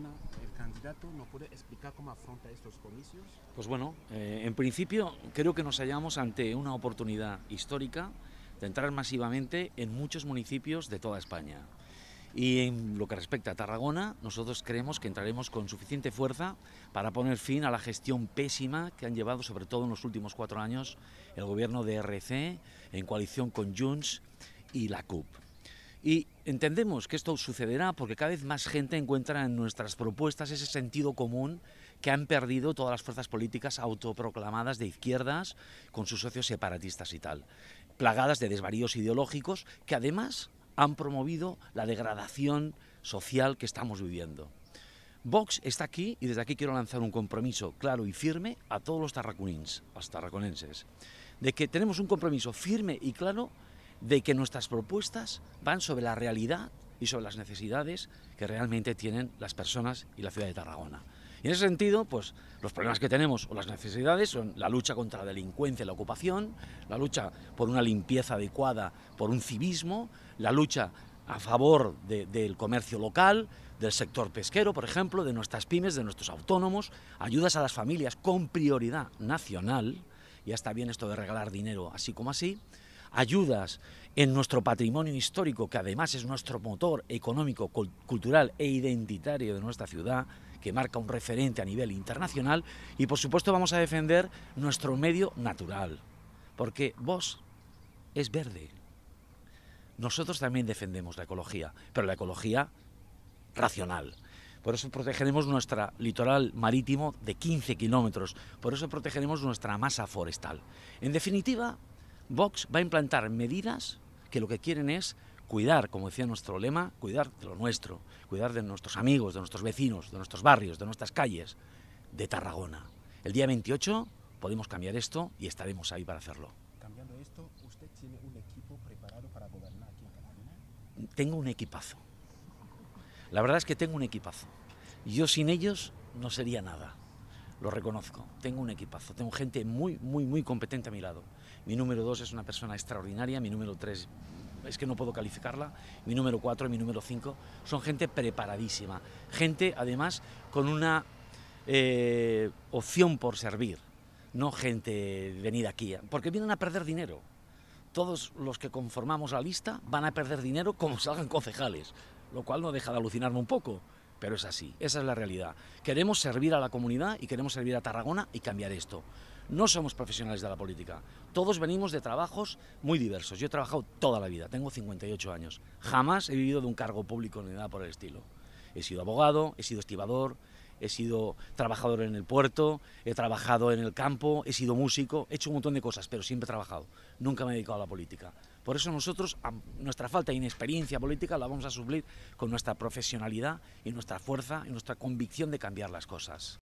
el candidato, ¿nos puede explicar cómo afronta estos comicios? Pues bueno, eh, en principio creo que nos hallamos ante una oportunidad histórica de entrar masivamente en muchos municipios de toda España. Y en lo que respecta a Tarragona, nosotros creemos que entraremos con suficiente fuerza para poner fin a la gestión pésima que han llevado, sobre todo en los últimos cuatro años, el gobierno de RC en coalición con Junts y la CUP. Y entendemos que esto sucederá porque cada vez más gente encuentra en nuestras propuestas ese sentido común que han perdido todas las fuerzas políticas autoproclamadas de izquierdas con sus socios separatistas y tal, plagadas de desvaríos ideológicos que además han promovido la degradación social que estamos viviendo. Vox está aquí y desde aquí quiero lanzar un compromiso claro y firme a todos los a los tarraconenses, de que tenemos un compromiso firme y claro de que nuestras propuestas van sobre la realidad y sobre las necesidades que realmente tienen las personas y la ciudad de Tarragona. Y en ese sentido, pues los problemas que tenemos o las necesidades son la lucha contra la delincuencia y la ocupación, la lucha por una limpieza adecuada, por un civismo, la lucha a favor del comercio local, del sector pesquero, por ejemplo, de nuestras pymes, de nuestros autónomos, ayudas a las familias con prioridad nacional, ya está bien esto de regalar dinero así como así, ayudas en nuestro patrimonio histórico, que además es nuestro motor económico, cultural e identitario de nuestra ciudad, que marca un referente a nivel internacional, y por supuesto vamos a defender nuestro medio natural, porque vos es verde. Nosotros también defendemos la ecología, pero la ecología racional. Por eso protegeremos nuestro litoral marítimo de 15 kilómetros. Por eso protegeremos nuestra masa forestal. En definitiva, Vox va a implantar medidas que lo que quieren es cuidar, como decía nuestro lema, cuidar de lo nuestro, cuidar de nuestros amigos, de nuestros vecinos, de nuestros barrios, de nuestras calles, de Tarragona. El día 28 podemos cambiar esto y estaremos ahí para hacerlo. Cambiando esto, ¿usted tiene un equipo preparado para gobernar aquí en Tarragona. Tengo un equipazo. La verdad es que tengo un equipazo. Yo sin ellos no sería nada lo reconozco. Tengo un equipazo, tengo gente muy, muy, muy competente a mi lado. Mi número dos es una persona extraordinaria, mi número tres es que no puedo calificarla, mi número cuatro y mi número cinco son gente preparadísima, gente además con una eh, opción por servir, no gente venida aquí, porque vienen a perder dinero. Todos los que conformamos la lista van a perder dinero como salgan concejales, lo cual no deja de alucinarme un poco pero es así, esa es la realidad. Queremos servir a la comunidad y queremos servir a Tarragona y cambiar esto. No somos profesionales de la política, todos venimos de trabajos muy diversos. Yo he trabajado toda la vida, tengo 58 años, jamás he vivido de un cargo público ni nada por el estilo. He sido abogado, he sido estibador, he sido trabajador en el puerto, he trabajado en el campo, he sido músico, he hecho un montón de cosas, pero siempre he trabajado, nunca me he dedicado a la política. Por eso nosotros nuestra falta de inexperiencia política la vamos a suplir con nuestra profesionalidad y nuestra fuerza y nuestra convicción de cambiar las cosas.